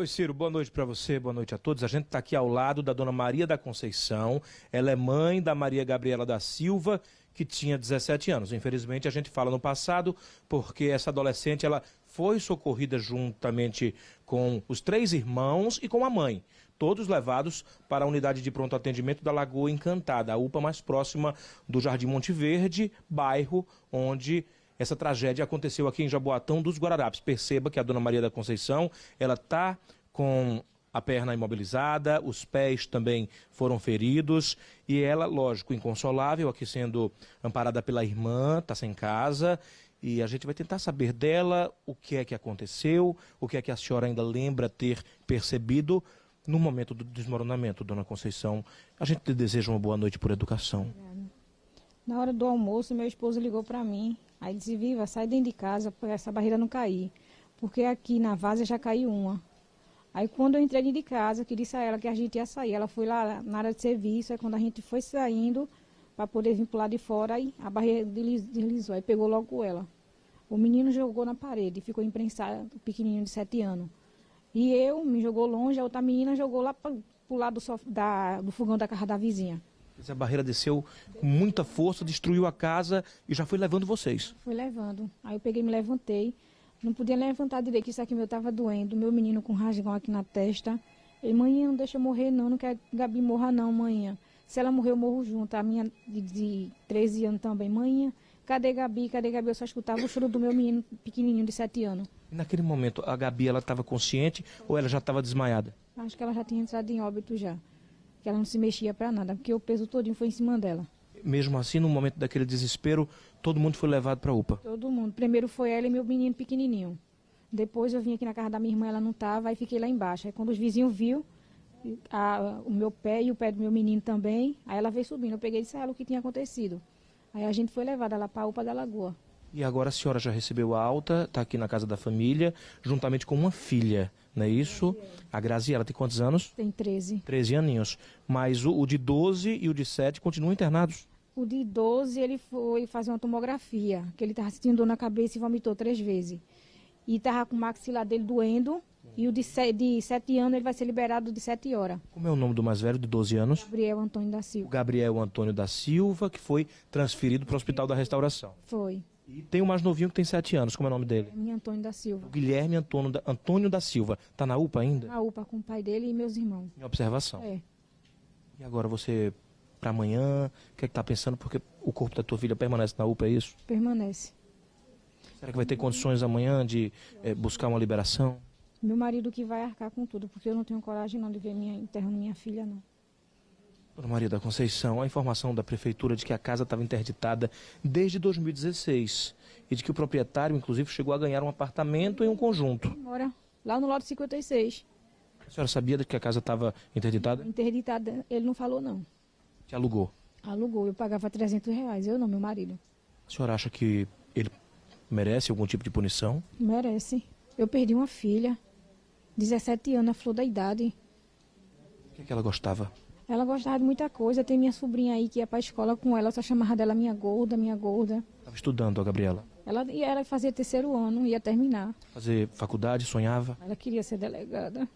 Oi, Ciro, boa noite para você, boa noite a todos. A gente está aqui ao lado da dona Maria da Conceição. Ela é mãe da Maria Gabriela da Silva, que tinha 17 anos. Infelizmente, a gente fala no passado, porque essa adolescente ela foi socorrida juntamente com os três irmãos e com a mãe. Todos levados para a unidade de pronto atendimento da Lagoa Encantada, a UPA mais próxima do Jardim Monte Verde, bairro onde essa tragédia aconteceu aqui em Jaboatão dos Guararapes. Perceba que a dona Maria da Conceição, ela está com a perna imobilizada, os pés também foram feridos e ela, lógico, inconsolável, aqui sendo amparada pela irmã, está sem casa. E a gente vai tentar saber dela o que é que aconteceu, o que é que a senhora ainda lembra ter percebido no momento do desmoronamento, dona Conceição. A gente te deseja uma boa noite por educação. Obrigada. Na hora do almoço, meu esposo ligou para mim Aí ele disse, Viva, sai dentro de casa para essa barreira não cair. Porque aqui na vaza já caiu uma. Aí quando eu entrei dentro de casa, que disse a ela que a gente ia sair. Ela foi lá na área de serviço, aí quando a gente foi saindo para poder vir para lado de fora, aí a barreira deslizou, aí pegou logo ela. O menino jogou na parede, ficou imprensado, pequenininho de sete anos. E eu me jogou longe, a outra menina jogou lá para o lado do, da, do fogão da casa da vizinha. A barreira desceu com muita força, destruiu a casa e já foi levando vocês. Fui levando. Aí eu peguei, me levantei. Não podia levantar direito, isso aqui meu estava doendo. Meu menino com rasgão aqui na testa. Ele, mãe, não deixa eu morrer não, não quero que Gabi morra não, manhã. Se ela morrer, eu morro junto. A minha de, de 13 anos também, manhã. Cadê Gabi? Cadê Gabi? Eu só escutava o choro do meu menino pequenininho de 7 anos. naquele momento, a Gabi, ela estava consciente ou ela já estava desmaiada? Acho que ela já tinha entrado em óbito já que ela não se mexia para nada, porque o peso todinho foi em cima dela. Mesmo assim, no momento daquele desespero, todo mundo foi levado para a UPA? Todo mundo. Primeiro foi ela e meu menino pequenininho. Depois eu vim aqui na casa da minha irmã, ela não estava, e fiquei lá embaixo. Aí quando os vizinhos viu a, o meu pé e o pé do meu menino também, aí ela veio subindo. Eu peguei e disse a ela o que tinha acontecido. Aí a gente foi levada lá para a UPA da Lagoa. E agora a senhora já recebeu alta, está aqui na casa da família, juntamente com uma filha, não é isso? A Graziela tem quantos anos? Tem 13. 13 aninhos. Mas o, o de 12 e o de 7 continuam internados? O de 12 ele foi fazer uma tomografia, que ele estava sentindo dor na cabeça e vomitou três vezes. E estava com o maxilar dele doendo, e o de, se, de 7 anos ele vai ser liberado de 7 horas. Como é o nome do mais velho, de 12 anos? Gabriel Antônio da Silva. O Gabriel Antônio da Silva, que foi transferido para o Hospital da Restauração. Foi. E tem o mais novinho que tem 7 anos, como é o nome dele? Guilherme Antônio da Silva. O Guilherme Antônio da, Antônio da Silva. Está na UPA ainda? Na UPA, com o pai dele e meus irmãos. Em observação? É. E agora você, para amanhã, o que é que tá pensando? Porque o corpo da tua filha permanece na UPA, é isso? Permanece. Será que vai ter condições amanhã de é, buscar uma liberação? Meu marido que vai arcar com tudo, porque eu não tenho coragem não de ver minha enterrando minha filha, não. Dona Maria da Conceição, a informação da prefeitura de que a casa estava interditada desde 2016 e de que o proprietário, inclusive, chegou a ganhar um apartamento em um conjunto. Mora lá no lote 56. A senhora sabia de que a casa estava interditada? Interditada, ele não falou, não. Te alugou? Alugou, eu pagava 300 reais, eu não, meu marido. A senhora acha que ele merece algum tipo de punição? Merece. Eu perdi uma filha, 17 anos, a flor da idade. O que, é que ela gostava? Ela gostava de muita coisa. Tem minha sobrinha aí que ia para a escola com ela, só chamava dela minha gorda, minha gorda. Estava estudando, a Gabriela? Ela, e ela fazia terceiro ano, ia terminar. Fazer faculdade, sonhava? Ela queria ser delegada.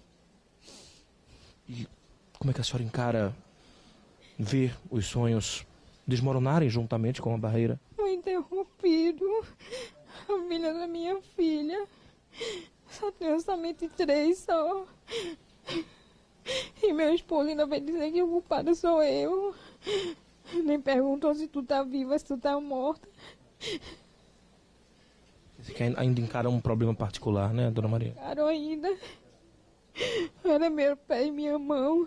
E como é que a senhora encara ver os sonhos desmoronarem juntamente com a barreira? Foi interrompido. A filha da minha filha. Só tenho somente três só. E meu esposo ainda vai dizer que o culpado sou eu. Nem perguntou se tu tá viva, se tu tá morta. Você quer ainda encara um problema particular, né, dona Maria? Encaro ainda. Era meu pé e minha mão.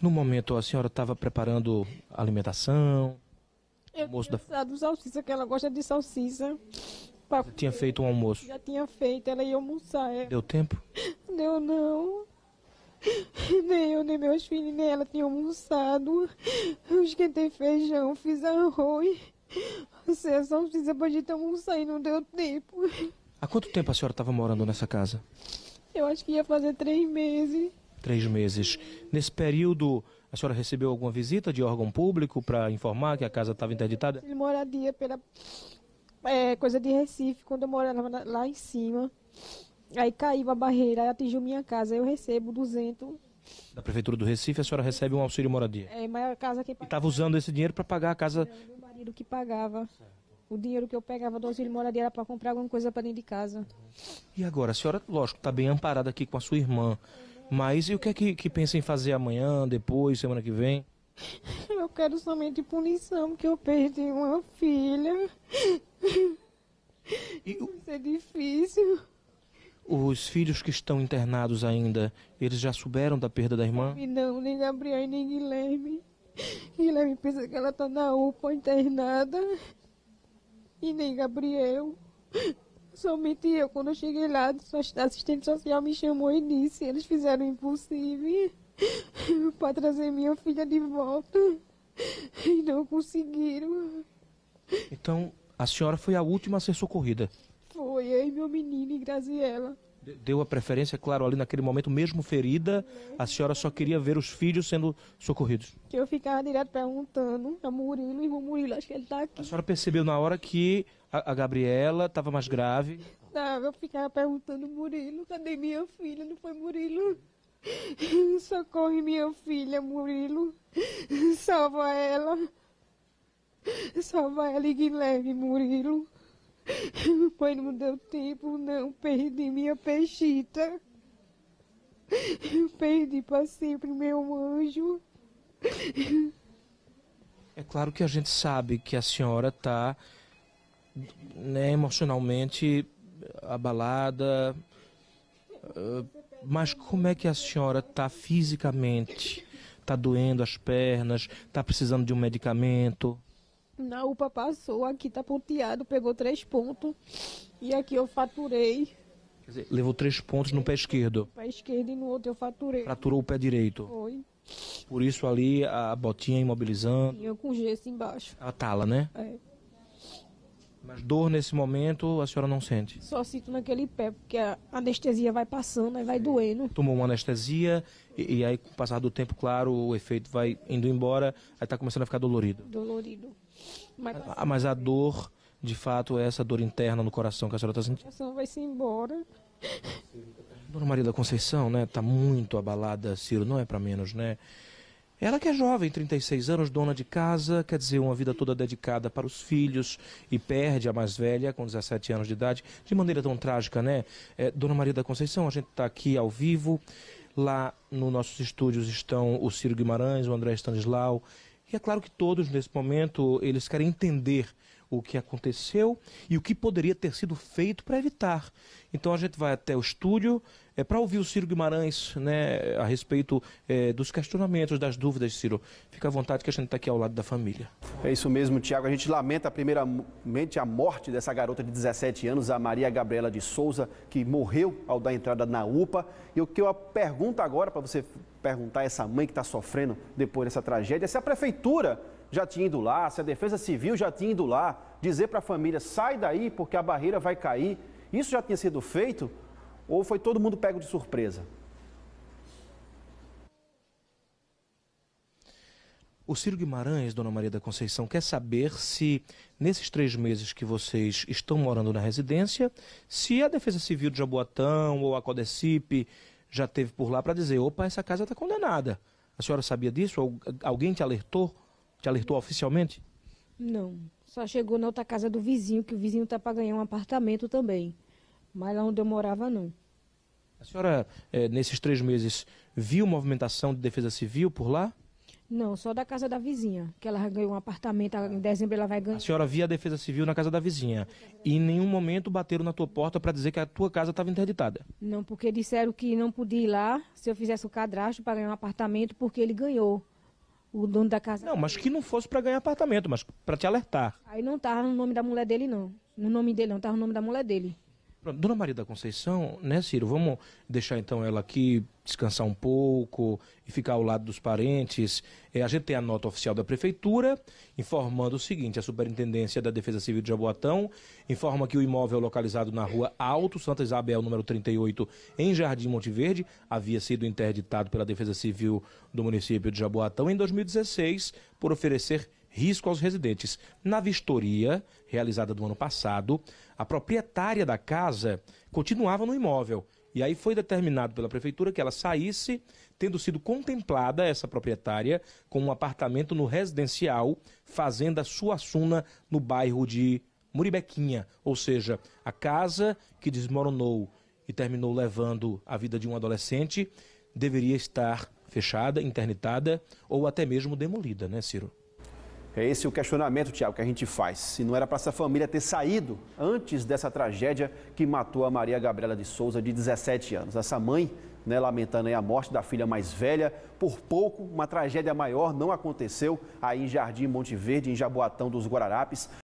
No momento, a senhora estava preparando alimentação? Eu almoço da... salsicha, que ela gosta de salsicha. Pra... Você tinha feito um almoço? Já tinha feito, ela ia almoçar. É. Deu tempo? Deu não. Nem eu, nem meus filhos, nem ela tinham almoçado. Eu esquentei feijão, fiz arroz. Você só precisa pra gente almoçar e não deu tempo. Há quanto tempo a senhora estava morando nessa casa? Eu acho que ia fazer três meses. Três meses. Nesse período, a senhora recebeu alguma visita de órgão público para informar que a casa estava interditada? Moradia pela é, coisa de Recife, quando eu morava lá em cima. Aí caiu a barreira, aí atingiu minha casa, eu recebo 200. Da Prefeitura do Recife, a senhora recebe um auxílio moradia? É, mas a casa que E estava usando esse dinheiro para pagar a casa... Não, meu marido que pagava. O dinheiro que eu pegava do auxílio moradia era para comprar alguma coisa para dentro de casa. E agora, a senhora, lógico, está bem amparada aqui com a sua irmã. Mas e o que é que, que pensa em fazer amanhã, depois, semana que vem? Eu quero somente punição, porque eu perdi uma filha. E o... Isso é difícil. Os filhos que estão internados ainda, eles já souberam da perda da irmã? Não, nem Gabriel nem Guilherme. Guilherme pensa que ela está na UPA internada. E nem Gabriel. Somente eu, quando eu cheguei lá, a assistente social me chamou e disse: eles fizeram o impossível. para trazer minha filha de volta. E não conseguiram. Então, a senhora foi a última a ser socorrida? Foi, eu e meu menino, e Graziela. Deu a preferência, claro, ali naquele momento, mesmo ferida, a senhora só queria ver os filhos sendo socorridos. Que eu ficava direto perguntando a Murilo, e o Murilo, acho que ele tá aqui. A senhora percebeu na hora que a, a Gabriela estava mais grave? Não, eu ficava perguntando, Murilo, cadê minha filha? Não foi Murilo? Socorre minha filha, Murilo. Salva ela. Salva ela e Guilherme, Murilo. Pai, não deu tempo, não. Perdi minha peixita. Perdi para sempre meu anjo. É claro que a gente sabe que a senhora está né, emocionalmente abalada. Uh, mas como é que a senhora está fisicamente? Está doendo as pernas? Está precisando de um medicamento? Na UPA passou, aqui está ponteado, pegou três pontos. E aqui eu faturei. Quer dizer, levou três pontos no pé esquerdo. No pé esquerdo e no outro eu faturei. Fraturou o pé direito. Foi. Por isso ali a botinha imobilizando. Tinha com gesso embaixo. A tala, né? É. Mas dor nesse momento a senhora não sente? Só sinto naquele pé, porque a anestesia vai passando, e vai doendo. Tomou uma anestesia e, e aí, com o passar do tempo, claro, o efeito vai indo embora, aí está começando a ficar dolorido. Dolorido. Mas, tá ah, mas a dor, de fato, é essa dor interna no coração que a senhora está sentindo? O coração vai se embora. Dona Maria da Conceição, né, está muito abalada, Ciro, não é para menos, né? Ela que é jovem, 36 anos, dona de casa, quer dizer, uma vida toda dedicada para os filhos e perde a mais velha, com 17 anos de idade, de maneira tão trágica, né? É, dona Maria da Conceição, a gente está aqui ao vivo. Lá nos nossos estúdios estão o Ciro Guimarães, o André Stanislau. E é claro que todos, nesse momento, eles querem entender o que aconteceu e o que poderia ter sido feito para evitar então a gente vai até o estúdio é, para ouvir o Ciro Guimarães né, a respeito é, dos questionamentos, das dúvidas, Ciro. Fica à vontade que a gente está aqui ao lado da família. É isso mesmo, Tiago. A gente lamenta primeiramente a morte dessa garota de 17 anos, a Maria Gabriela de Souza, que morreu ao dar entrada na UPA. E o que eu pergunto agora para você perguntar a essa mãe que está sofrendo depois dessa tragédia é se a prefeitura já tinha ido lá, se a Defesa Civil já tinha ido lá, dizer para a família: sai daí porque a barreira vai cair. Isso já tinha sido feito ou foi todo mundo pego de surpresa? O Ciro Guimarães, Dona Maria da Conceição, quer saber se, nesses três meses que vocês estão morando na residência, se a Defesa Civil de Jaboatão ou a Codecip já teve por lá para dizer, opa, essa casa está condenada. A senhora sabia disso? Alguém te alertou? Te alertou oficialmente? Não. Só chegou na outra casa do vizinho, que o vizinho está para ganhar um apartamento também. Mas lá onde eu morava, não. A senhora, é, nesses três meses, viu movimentação de defesa civil por lá? Não, só da casa da vizinha, que ela ganhou um apartamento, em dezembro ela vai ganhar. A senhora via a defesa civil na casa da vizinha e em nenhum momento bateram na tua porta para dizer que a tua casa estava interditada? Não, porque disseram que não podia ir lá se eu fizesse o cadastro para ganhar um apartamento, porque ele ganhou o dono da casa. Não, mas que não fosse para ganhar apartamento, mas para te alertar. Aí não tava no nome da mulher dele, não. No nome dele, não. Tava no nome da mulher dele. Dona Maria da Conceição, né, Ciro? Vamos deixar então ela aqui descansar um pouco e ficar ao lado dos parentes. É, a gente tem a nota oficial da Prefeitura informando o seguinte: a Superintendência da Defesa Civil de Jaboatão informa que o imóvel localizado na rua Alto Santa Isabel, número 38, em Jardim Monte Verde, havia sido interditado pela Defesa Civil do município de Jaboatão em 2016 por oferecer risco aos residentes. Na vistoria realizada do ano passado, a proprietária da casa continuava no imóvel. E aí foi determinado pela prefeitura que ela saísse, tendo sido contemplada essa proprietária com um apartamento no residencial Fazenda Suassuna, no bairro de Muribequinha, ou seja, a casa que desmoronou e terminou levando a vida de um adolescente deveria estar fechada, internitada ou até mesmo demolida, né, Ciro? É esse o questionamento, Tiago, que a gente faz. Se não era para essa família ter saído antes dessa tragédia que matou a Maria Gabriela de Souza, de 17 anos. Essa mãe, né, lamentando a morte da filha mais velha, por pouco, uma tragédia maior não aconteceu aí em Jardim Monte Verde, em Jaboatão dos Guararapes.